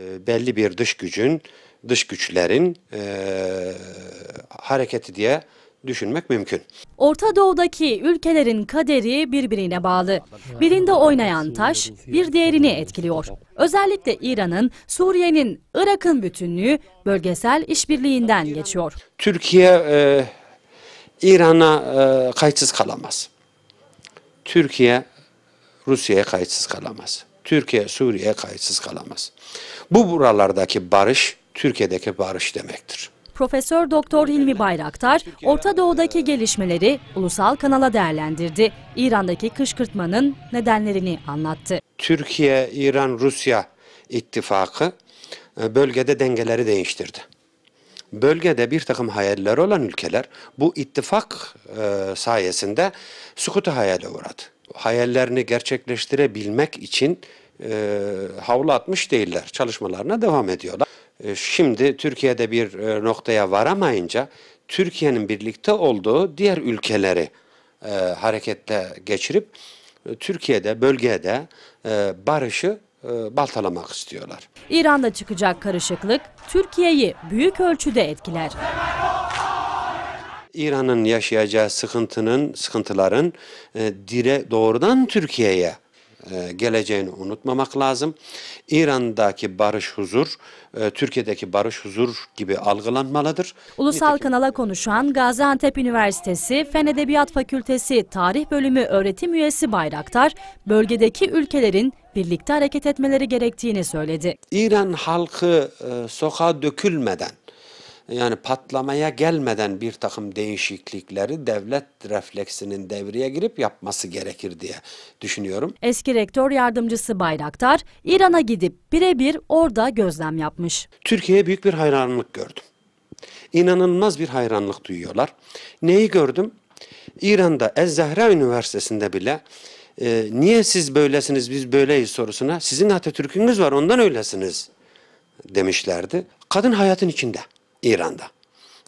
Ee, belli bir dış gücün, dış güçlerin ee, hareketi diye düşünmek mümkün. Orta Doğu'daki ülkelerin kaderi birbirine bağlı. Birinde oynayan taş bir diğerini etkiliyor. Özellikle İran'ın, Suriye'nin, Irak'ın bütünlüğü bölgesel işbirliğinden geçiyor. Türkiye e, İran'a e, kayıtsız kalamaz. Türkiye Rusya'ya kayıtsız kalamaz. Türkiye Suriye'ye kayıtsız kalamaz. Bu buralardaki barış Türkiye'deki barış demektir. Profesör Doktor Hilmi Bayraktar Orta Doğu'daki gelişmeleri ulusal kanala değerlendirdi. İran'daki kışkırtmanın nedenlerini anlattı. Türkiye, İran, Rusya ittifakı e, bölgede dengeleri değiştirdi. Bölgede bir takım hayaller olan ülkeler bu ittifak e, sayesinde sükutu hayale uğradı hayallerini gerçekleştirebilmek için e, havlu atmış değiller. Çalışmalarına devam ediyorlar. E, şimdi Türkiye'de bir e, noktaya varamayınca Türkiye'nin birlikte olduğu diğer ülkeleri e, harekette geçirip e, Türkiye'de, bölgede e, barışı e, baltalamak istiyorlar. İran'da çıkacak karışıklık Türkiye'yi büyük ölçüde etkiler. İran'ın yaşayacağı sıkıntının, sıkıntıların e, dire doğrudan Türkiye'ye e, geleceğini unutmamak lazım. İran'daki barış huzur, e, Türkiye'deki barış huzur gibi algılanmalıdır. Ulusal Nitekim... kanala konuşan Gaziantep Üniversitesi Fen Edebiyat Fakültesi Tarih Bölümü öğretim üyesi Bayraktar, bölgedeki ülkelerin birlikte hareket etmeleri gerektiğini söyledi. İran halkı e, sokağa dökülmeden yani patlamaya gelmeden bir takım değişiklikleri devlet refleksinin devreye girip yapması gerekir diye düşünüyorum. Eski rektör yardımcısı Bayraktar İran'a gidip birebir orada gözlem yapmış. Türkiye'ye büyük bir hayranlık gördüm. İnanılmaz bir hayranlık duyuyorlar. Neyi gördüm? İran'da Ez-Zehra Üniversitesi'nde bile e, niye siz böylesiniz biz böyleyiz sorusuna sizin Atatürk'ünüz var ondan öylesiniz demişlerdi. Kadın hayatın içinde. İran'da.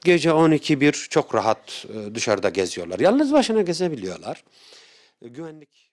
Gece 12 çok rahat e, dışarıda geziyorlar. Yalnız başına gezebiliyorlar. E, güvenlik